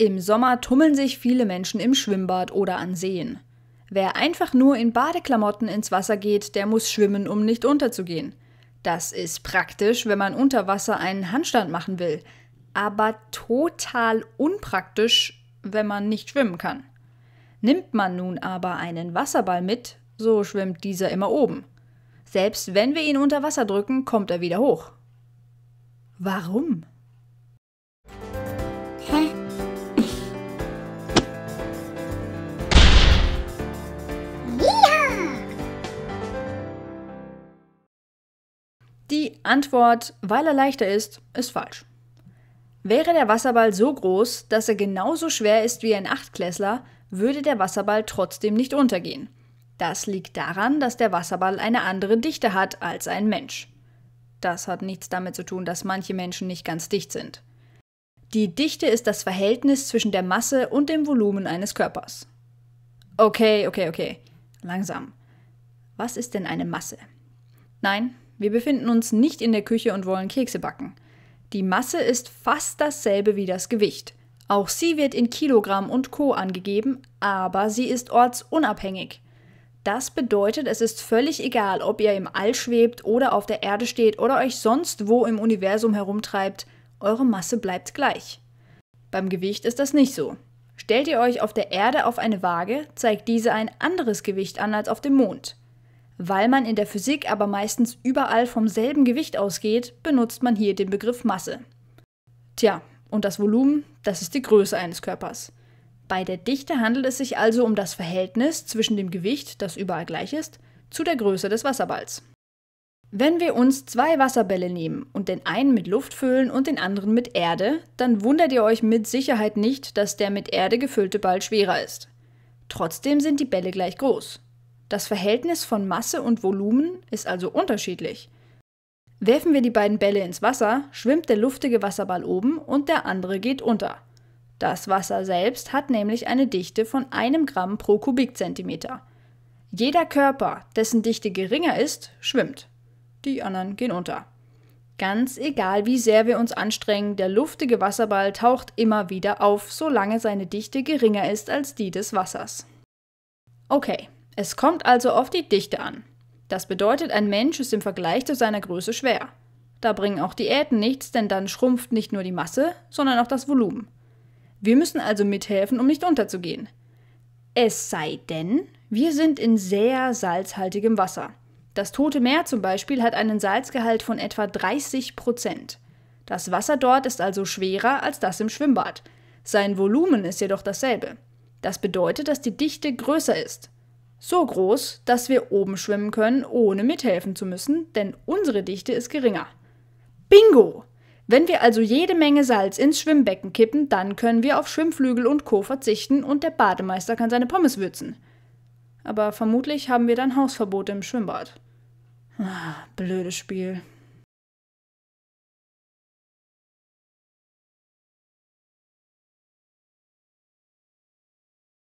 Im Sommer tummeln sich viele Menschen im Schwimmbad oder an Seen. Wer einfach nur in Badeklamotten ins Wasser geht, der muss schwimmen, um nicht unterzugehen. Das ist praktisch, wenn man unter Wasser einen Handstand machen will, aber total unpraktisch, wenn man nicht schwimmen kann. Nimmt man nun aber einen Wasserball mit, so schwimmt dieser immer oben. Selbst wenn wir ihn unter Wasser drücken, kommt er wieder hoch. Warum? Die Antwort, weil er leichter ist, ist falsch. Wäre der Wasserball so groß, dass er genauso schwer ist wie ein Achtklässler, würde der Wasserball trotzdem nicht untergehen. Das liegt daran, dass der Wasserball eine andere Dichte hat als ein Mensch. Das hat nichts damit zu tun, dass manche Menschen nicht ganz dicht sind. Die Dichte ist das Verhältnis zwischen der Masse und dem Volumen eines Körpers. Okay, okay, okay. Langsam. Was ist denn eine Masse? Nein, wir befinden uns nicht in der Küche und wollen Kekse backen. Die Masse ist fast dasselbe wie das Gewicht. Auch sie wird in Kilogramm und Co angegeben, aber sie ist ortsunabhängig. Das bedeutet, es ist völlig egal, ob ihr im All schwebt oder auf der Erde steht oder euch sonst wo im Universum herumtreibt, eure Masse bleibt gleich. Beim Gewicht ist das nicht so. Stellt ihr euch auf der Erde auf eine Waage, zeigt diese ein anderes Gewicht an als auf dem Mond. Weil man in der Physik aber meistens überall vom selben Gewicht ausgeht, benutzt man hier den Begriff Masse. Tja, und das Volumen, das ist die Größe eines Körpers. Bei der Dichte handelt es sich also um das Verhältnis zwischen dem Gewicht, das überall gleich ist, zu der Größe des Wasserballs. Wenn wir uns zwei Wasserbälle nehmen und den einen mit Luft füllen und den anderen mit Erde, dann wundert ihr euch mit Sicherheit nicht, dass der mit Erde gefüllte Ball schwerer ist. Trotzdem sind die Bälle gleich groß. Das Verhältnis von Masse und Volumen ist also unterschiedlich. Werfen wir die beiden Bälle ins Wasser, schwimmt der luftige Wasserball oben und der andere geht unter. Das Wasser selbst hat nämlich eine Dichte von einem Gramm pro Kubikzentimeter. Jeder Körper, dessen Dichte geringer ist, schwimmt. Die anderen gehen unter. Ganz egal, wie sehr wir uns anstrengen, der luftige Wasserball taucht immer wieder auf, solange seine Dichte geringer ist als die des Wassers. Okay, es kommt also auf die Dichte an. Das bedeutet, ein Mensch ist im Vergleich zu seiner Größe schwer. Da bringen auch Diäten nichts, denn dann schrumpft nicht nur die Masse, sondern auch das Volumen. Wir müssen also mithelfen, um nicht unterzugehen. Es sei denn, wir sind in sehr salzhaltigem Wasser. Das Tote Meer zum Beispiel hat einen Salzgehalt von etwa 30 Prozent. Das Wasser dort ist also schwerer als das im Schwimmbad. Sein Volumen ist jedoch dasselbe. Das bedeutet, dass die Dichte größer ist. So groß, dass wir oben schwimmen können, ohne mithelfen zu müssen, denn unsere Dichte ist geringer. Bingo! Wenn wir also jede Menge Salz ins Schwimmbecken kippen, dann können wir auf Schwimmflügel und Co. verzichten und der Bademeister kann seine Pommes würzen. Aber vermutlich haben wir dann Hausverbote im Schwimmbad. Ah, blödes Spiel.